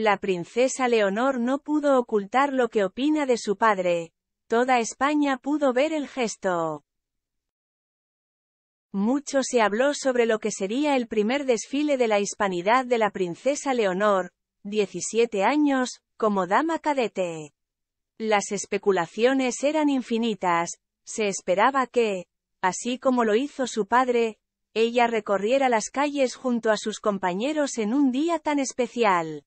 La princesa Leonor no pudo ocultar lo que opina de su padre. Toda España pudo ver el gesto. Mucho se habló sobre lo que sería el primer desfile de la hispanidad de la princesa Leonor, 17 años, como dama cadete. Las especulaciones eran infinitas, se esperaba que, así como lo hizo su padre, ella recorriera las calles junto a sus compañeros en un día tan especial.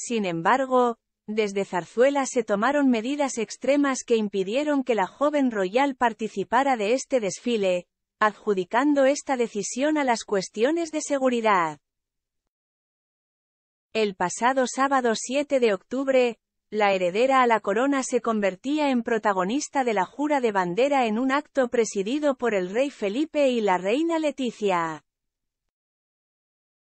Sin embargo, desde Zarzuela se tomaron medidas extremas que impidieron que la joven royal participara de este desfile, adjudicando esta decisión a las cuestiones de seguridad. El pasado sábado 7 de octubre, la heredera a la corona se convertía en protagonista de la jura de bandera en un acto presidido por el rey Felipe y la reina Leticia.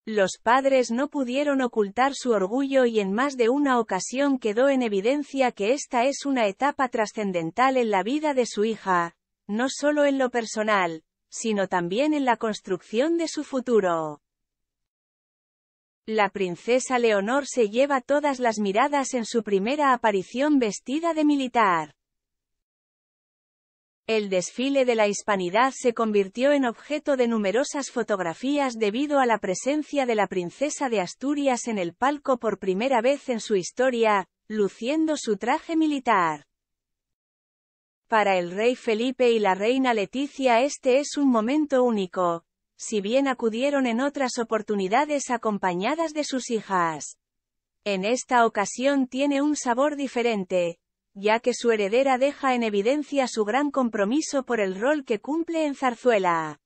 Los padres no pudieron ocultar su orgullo y en más de una ocasión quedó en evidencia que esta es una etapa trascendental en la vida de su hija, no solo en lo personal, sino también en la construcción de su futuro. La princesa Leonor se lleva todas las miradas en su primera aparición vestida de militar. El desfile de la hispanidad se convirtió en objeto de numerosas fotografías debido a la presencia de la princesa de Asturias en el palco por primera vez en su historia, luciendo su traje militar. Para el rey Felipe y la reina Leticia este es un momento único, si bien acudieron en otras oportunidades acompañadas de sus hijas. En esta ocasión tiene un sabor diferente, ya que su heredera deja en evidencia su gran compromiso por el rol que cumple en Zarzuela.